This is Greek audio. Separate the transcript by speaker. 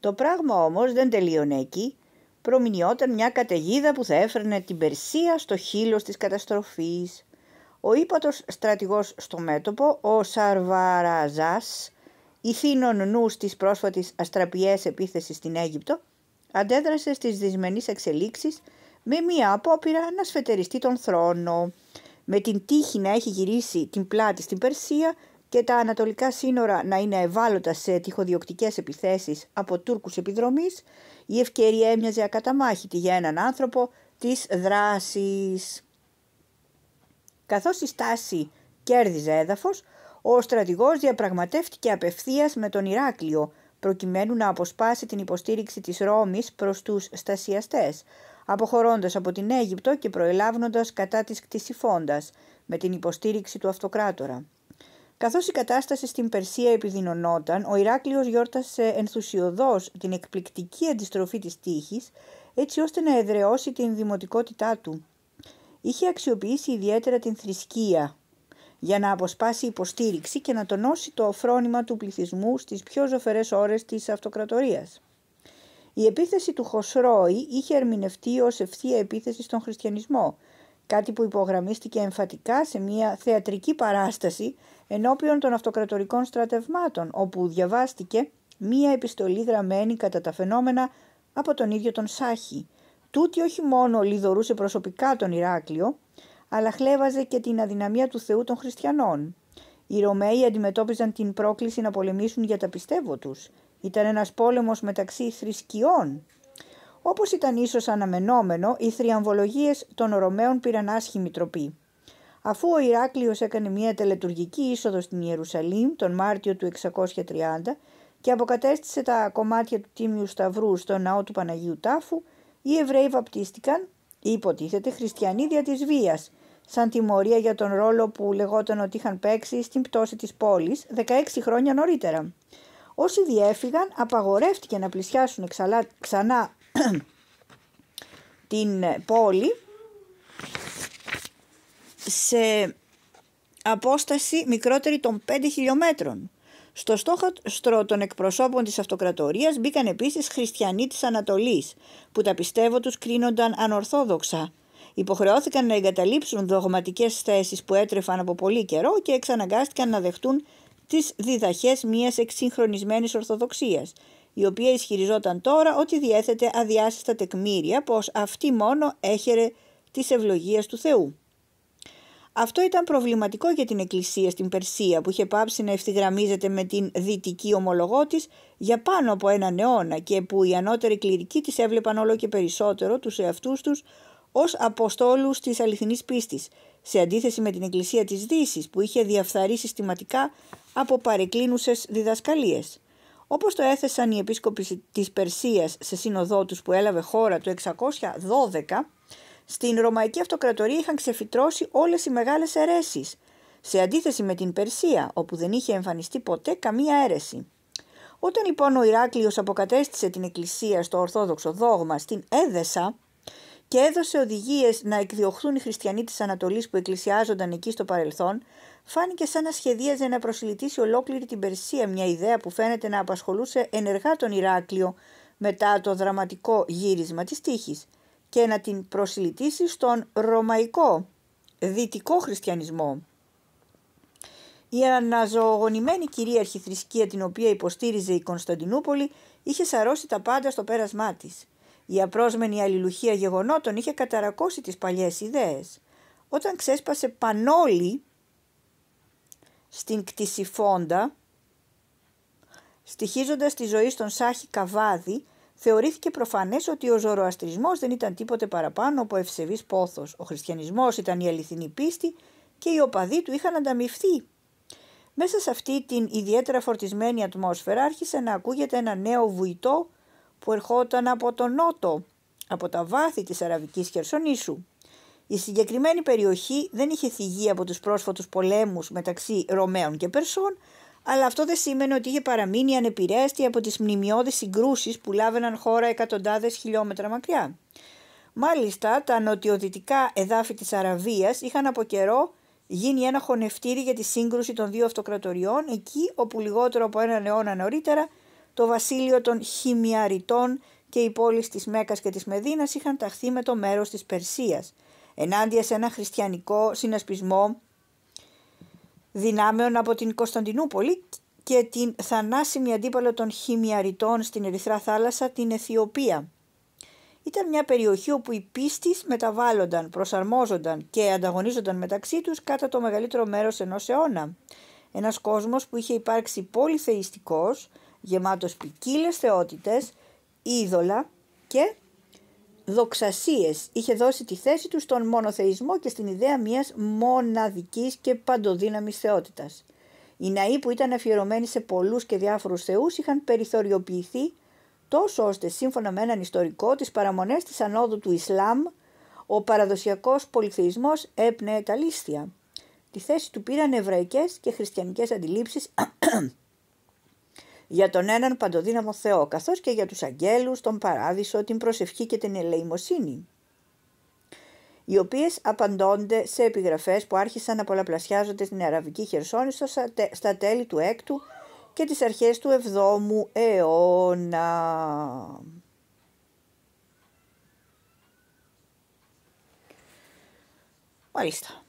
Speaker 1: Το πράγμα όμως δεν τελείωνε εκεί. Προμηνιόταν μια καταιγίδα που θα έφερνε την Περσία στο χείλο της καταστροφής. Ο ύπατος στρατηγός στο μέτωπο, ο Σαρβαραζάς, ηθήνων νους της πρόσφατης αστραπιές επίθεσης στην Αίγυπτο, αντέδρασε στις δυσμενείς εξελίξεις με μία απόπειρα να σφετεριστεί τον θρόνο. Με την τύχη να έχει γυρίσει την πλάτη στην Περσία και τα ανατολικά σύνορα να είναι ευάλωτα σε τυχοδιοκτικές επιθέσεις από Τούρκους επιδρομής, η ευκαιρία έμοιαζε ακαταμάχητη για έναν άνθρωπο της δράσης. Καθώς η στάση κέρδιζε έδαφος, ο στρατηγός διαπραγματεύτηκε απευθείας με τον Ηράκλειο, προκειμένου να αποσπάσει την υποστήριξη της Ρώμης προς τους στασιαστές, αποχωρώντας από την Αίγυπτο και προελάβνοντας κατά της κτησιφώντας, με την υποστήριξη του αυτοκράτορα. Καθώς η κατάσταση στην Περσία επιδεινωνόταν, ο Ηράκλειος γιόρτασε ενθουσιωδώς την εκπληκτική αντιστροφή της τύχης, έτσι ώστε να εδραιώσει την δημοτικότητά του. Είχε αξιοποιήσει ιδιαίτερα την θρησκεία για να αποσπάσει υποστήριξη και να τονώσει το φρόνημα του πληθυσμού στις πιο ζωφερές ώρες της αυτοκρατορίας. Η επίθεση του Χωσρόη είχε ερμηνευτεί ως ευθεία επίθεση στον χριστιανισμό – κάτι που υπογραμμίστηκε εμφατικά σε μια θεατρική παράσταση ενώπιον των αυτοκρατορικών στρατευμάτων, όπου διαβάστηκε μία επιστολή γραμμένη κατά τα φαινόμενα από τον ίδιο τον Σάχη. Τούτη όχι μόνο λιδωρούσε προσωπικά τον Ηράκλειο, αλλά χλέβαζε και την αδυναμία του Θεού των χριστιανών. Οι Ρωμαίοι αντιμετώπιζαν την πρόκληση να πολεμήσουν για τα πιστεύω τους. Ήταν ένας πόλεμος μεταξύ θρησκειών Όπως ήταν ίσως αναμενόμενο, οι θριαμβολογίες των Ρωμαίων πήραν άσχημη τροπή. Αφού ο Ηράκλειος έκανε μια τελετουργική είσοδο στην Ιερουσαλήμ τον Μάρτιο του 630 και αποκατέστησε τα κομμάτια του Τίμιου Σταυρού στο ναό του Παναγίου Τάφου, οι Εβραίοι βαπτίστηκαν, υποτίθεται χριστιανοί δια της βίας, σαν τιμωρία για τον ρόλο που λεγόταν ότι είχαν παίξει στην πτώση της πόλης 16 χρόνια νωρίτερα. Όσοι διέφυγαν απαγορεύτηκε να πλησιάσουν ξανά την ε, πόλη σε απόσταση μικρότερη των 5 χιλιόμετρων. Στο στόχαστρο των εκπροσώπων της αυτοκρατορίας μπήκαν επίσης χριστιανοί της Ανατολής, που τα πιστεύω τους κρίνονταν ανορθόδοξα. Υποχρεώθηκαν να εγκαταλείψουν δογματικές θέσεις που έτρεφαν από πολύ καιρό και εξαναγκάστηκαν να δεχτούν τις διδαχές μιας εξυγχρονισμένης ορθοδοξίας, η οποία ισχυριζόταν τώρα ότι διέθετε αδιάσυστα τεκμήρια πως αυτή μόνο έχερε της ευλογίας του Θεού. Αυτό ήταν προβληματικό για την Εκκλησία στην Περσία που είχε πάψει να ευθυγραμμίζεται με την δυτική ομολογό της για πάνω από έναν αιώνα και που οι ανώτεροι κληρικοί της έβλεπαν όλο και περισσότερο τους εαυτούς τους ως αποστόλους της αληθινής πίστης σε αντίθεση με την Εκκλησία της Δύσης που είχε διαφθαρεί συστηματικά από παρεκκλίνουσες διδασκαλίες. Όπως το έθεσαν οι επίσκοποι της Περσίας σε σύνοδό τους που έλαβε χώρα το 612, στην Ρωμαϊκή Αυτοκρατορία είχαν ξεφυτρώσει όλες οι μεγάλες αιρέσεις, σε αντίθεση με την Περσία, όπου δεν είχε εμφανιστεί ποτέ καμία αίρεση. Όταν λοιπόν ο Ηράκλειος αποκατέστησε την Εκκλησία στο Ορθόδοξο δόγμα στην Έδεσα, και έδωσε οδηγίες να εκδιωχθούν οι χριστιανοί της Ανατολής που εκκλησιάζονταν εκεί στο παρελθόν, φάνηκε σαν να σχεδίαζε να προσιλητήσει ολόκληρη την Περσία μια ιδέα που φαίνεται να απασχολούσε ενεργά τον Ηράκλειο μετά το δραματικό γύρισμα της τύχης και να την προσιλητήσει στον ρωμαϊκό δυτικό χριστιανισμό. Η αναζωογονημένη κυρίαρχη θρησκεία την οποία υποστήριζε η Κωνσταντινούπολη είχε σαρώσει τα πάντα στο πέρασμά της – η απρόσμενη αλληλουχία γεγονότων είχε καταρακώσει τις παλιές ιδέες. Όταν ξέσπασε πανόλη στην κτησιφόντα, στοιχίζοντας τη ζωή στον Σάχη Καβάδη, θεωρήθηκε προφανές ότι ο ζωροαστρισμός δεν ήταν τίποτε παραπάνω από ευσεβής πόθος. Ο χριστιανισμός ήταν η αληθινή πίστη και οι οπαδοί του είχαν ανταμυφθεί. Μέσα σε αυτή την ιδιαίτερα φορτισμένη ατμόσφαιρα άρχισε να ακούγεται ένα νέο βουητό που ερχόταν από τον νότο, από τα βάθη της Αραβικής Χερσονήσου. Η συγκεκριμένη περιοχή δεν είχε θυγεί από τους πρόσφατους πολέμους μεταξύ Ρωμαίων και Περσών, αλλά αυτό δεν σήμαινε ότι είχε παραμείνει ανεπηρέαστη από τις μνημειώδεις συγκρούσεις που λάβαιναν χώρα εκατοντάδες χιλιόμετρα μακριά. Μάλιστα, τα νοτιοδυτικά εδάφη της Αραβίας είχαν από καιρό γίνει ένα χωνευτήρι για τη σύγκρουση των δύο αυτοκρατοριών εκεί όπου λιγότερο από έναν αιώνα νωρίτερα το βασίλειο των Χιμιαριτών και οι πόλεις της Μέκας και της Μεδίνας είχαν ταχθεί με το μέρος της Περσίας, ενάντια σε ένα χριστιανικό συνασπισμό δυνάμεων από την Κωνσταντινούπολη και την θανάσιμη αντίπαλο των Χιμιαριτών στην Ερυθρά Θάλασσα, την Αιθιοπία. Ήταν μια περιοχή όπου οι πίστης μεταβάλλονταν, προσαρμόζονταν και ανταγωνίζονταν μεταξύ τους κατά το μεγαλύτερο μέρος ενός αιώνα. Ένας κόσμος που είχε υπάρξει πολυθεϊστικός γεμάτος ποικίλες θεότητες, είδωλα και δοξασίες. Είχε δώσει τη θέση του στον μονοθεϊσμό και στην ιδέα μιας μοναδικής και παντοδύναμης θεότητας. Οι ναοί που ήταν αφιερωμένοι σε πολλούς και διάφορους θεούς είχαν περιθωριοποιηθεί τόσο ώστε σύμφωνα με έναν ιστορικό τις παραμονές της ανόδου του Ισλάμ ο παραδοσιακός πολυθεϊσμός έπνεε τα λίστια. Τη θέση του πήραν εβραϊκές και χριστιανικές αντιλήψεις για τον έναν παντοδύναμο Θεό, καθώς και για τους αγγέλους, τον παράδεισο, την προσευχή και την ελεημοσύνη, οι οποίες απαντώνται σε επιγραφές που άρχισαν να πολλαπλασιάζονται στην Αραβική Χερσόνησο στα τέλη του 6ου και τις αρχές του 7ου αιώνα. Μάλιστα.